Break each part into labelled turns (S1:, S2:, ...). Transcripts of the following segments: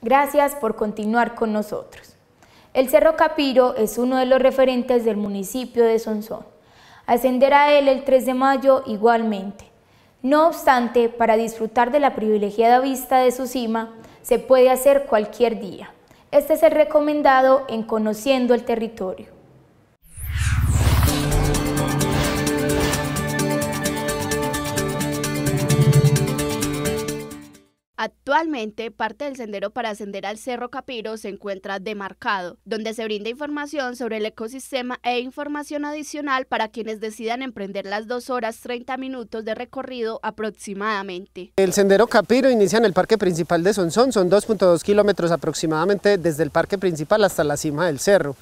S1: Gracias por continuar con nosotros. El Cerro Capiro es uno de los referentes del municipio de Sonsón. Ascenderá él el 3 de mayo igualmente. No obstante, para disfrutar de la privilegiada vista de su cima, se puede hacer cualquier día. Este es el recomendado en Conociendo el Territorio. Actualmente, parte del sendero para ascender al Cerro Capiro se encuentra demarcado, donde se brinda información sobre el ecosistema e información adicional para quienes decidan emprender las 2 horas 30 minutos de recorrido aproximadamente.
S2: El sendero Capiro inicia en el parque principal de Sonsón, son 2.2 kilómetros aproximadamente desde el parque principal hasta la cima del cerro.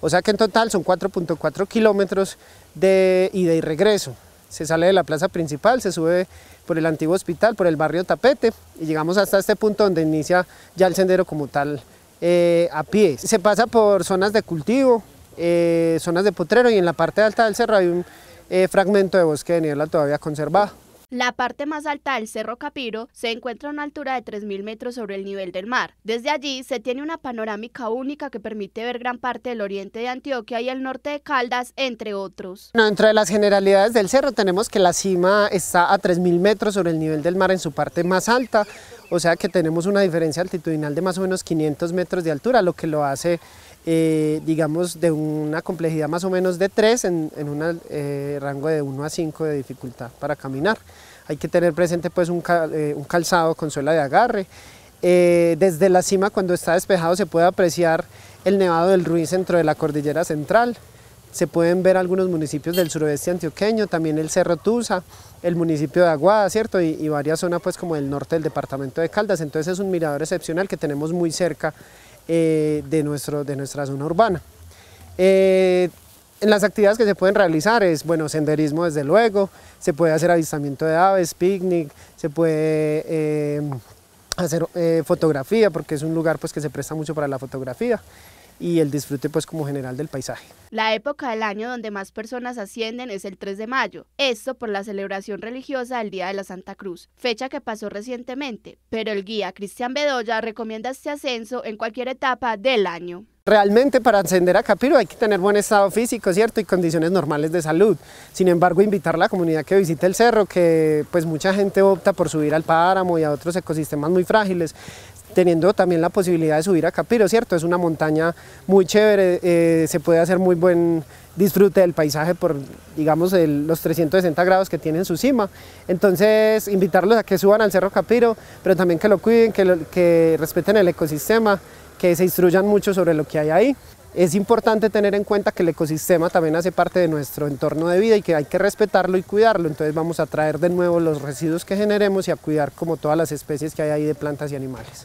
S2: O sea que en total son 4.4 kilómetros de ida y regreso. Se sale de la plaza principal, se sube por el antiguo hospital, por el barrio Tapete y llegamos hasta este punto donde inicia ya el sendero como tal eh, a pie. Se pasa por zonas de cultivo, eh, zonas de potrero y en la parte alta del cerro hay un eh, fragmento de bosque de niebla todavía conservado.
S1: La parte más alta del Cerro Capiro se encuentra a una altura de 3.000 metros sobre el nivel del mar. Desde allí se tiene una panorámica única que permite ver gran parte del oriente de Antioquia y el norte de Caldas, entre otros.
S2: dentro de las generalidades del cerro tenemos que la cima está a 3.000 metros sobre el nivel del mar en su parte más alta, o sea que tenemos una diferencia altitudinal de más o menos 500 metros de altura, lo que lo hace eh, digamos, de una complejidad más o menos de 3 en, un eh, rango de 1 a 5 de dificultad para caminar. Hay que tener presente pues un, eh, calzado con suela de agarre. desde la cima, cuando está despejado, se puede apreciar el nevado del Ruiz centro de la cordillera central. Se pueden ver algunos municipios del suroeste antioqueño, también el Cerro Tusa, el municipio de Aguada, ¿cierto? Y, y varias zonas pues como el norte del departamento de Caldas. Entonces es un mirador excepcional que tenemos muy cerca eh, de, nuestro, de nuestra zona urbana. en eh, las actividades que se pueden realizar es, bueno, senderismo desde luego, se puede hacer avistamiento de aves, picnic, se puede eh, hacer fotografía porque es un lugar pues, que se presta mucho para la fotografía y el disfrute pues como general del paisaje.
S1: La época del año donde más personas ascienden es el 3 de mayo, esto por la celebración religiosa del Día de la Santa Cruz, fecha que pasó recientemente, pero el guía Cristian Bedoya recomienda este ascenso en cualquier etapa del año.
S2: Realmente para ascender a Capiro hay que tener buen estado físico, ¿cierto? Y condiciones normales de salud. Sin embargo, invitar a la comunidad que visite el cerro, que pues mucha gente opta por subir al páramo y a otros ecosistemas muy frágiles teniendo también la posibilidad de subir a Capiro, ¿cierto? Es una montaña muy chévere, eh, se puede hacer muy buen disfrute del paisaje por, digamos, los 360 grados que tiene en su cima. Entonces, invitarlos a que suban al Cerro Capiro, pero también que lo cuiden, que respeten el ecosistema, que se instruyan mucho sobre lo que hay ahí. Es importante tener en cuenta que el ecosistema también hace parte de nuestro entorno de vida y que hay que respetarlo y cuidarlo. Entonces vamos a traer de nuevo los residuos que generemos y a cuidar como todas las especies que hay ahí de plantas y animales.